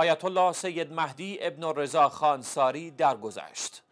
آیت الله سید مهدی ابن رضا خانساری درگذشت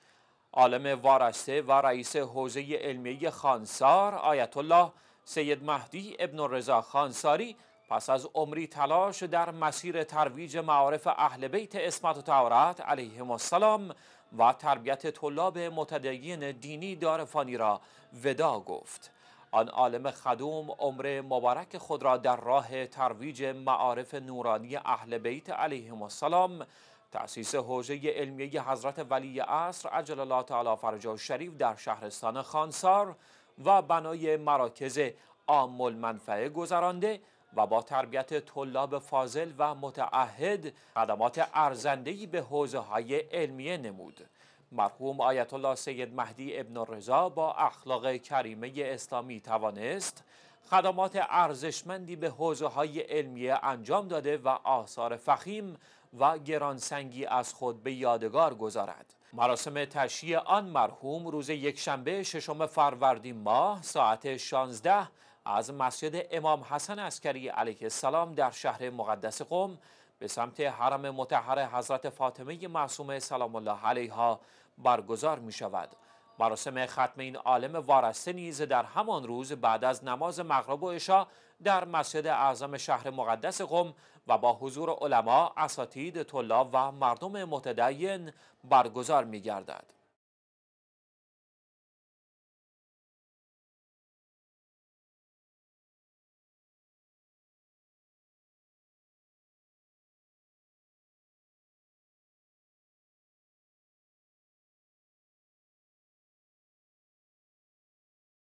عالم وارسته و رئیس حوزه علمی خانسار آیت الله سید مهدی ابن رضا خانساری پس از عمری تلاش در مسیر ترویج معارف اهل بیت اسمت و تورات علیهم السلام و تربیت طلاب متدین دینی دارفانی را ودا گفت آن عالم خدوم عمر مبارک خود را در راه ترویج معارف نورانی اهل بیت علیهم السلام تأسیس حوزه علمیه حضرت ولی عصر عجل الله تعالی فرجه شریف در شهرستان خانسار و بنای مراکز عام المنفعه گذرانده و با تربیت طلاب فاضل و متعهد خدمات ارزندهی به حوزه های علمیه نمود مرحوم آیت الله سید مهدی ابن رضا با اخلاق کریمه اسلامی توانست خدمات ارزشمندی به حوزه های علمی انجام داده و آثار فخیم و گرانسنگی از خود به یادگار گذارد مراسم تشییع آن مرحوم روز یکشنبه ششم فروردین ماه ساعت 16 از مسجد امام حسن عسکری علیه السلام در شهر مقدس قم به سمت حرم متحر حضرت فاطمه معصومه سلام الله علیها برگزار می شود مراسم ختم این عالم وارسته نیز در همان روز بعد از نماز مغرب و عشا در مسجد اعظم شهر مقدس قم و با حضور علما، اساتید، طلاب و مردم متدین برگزار می گردد.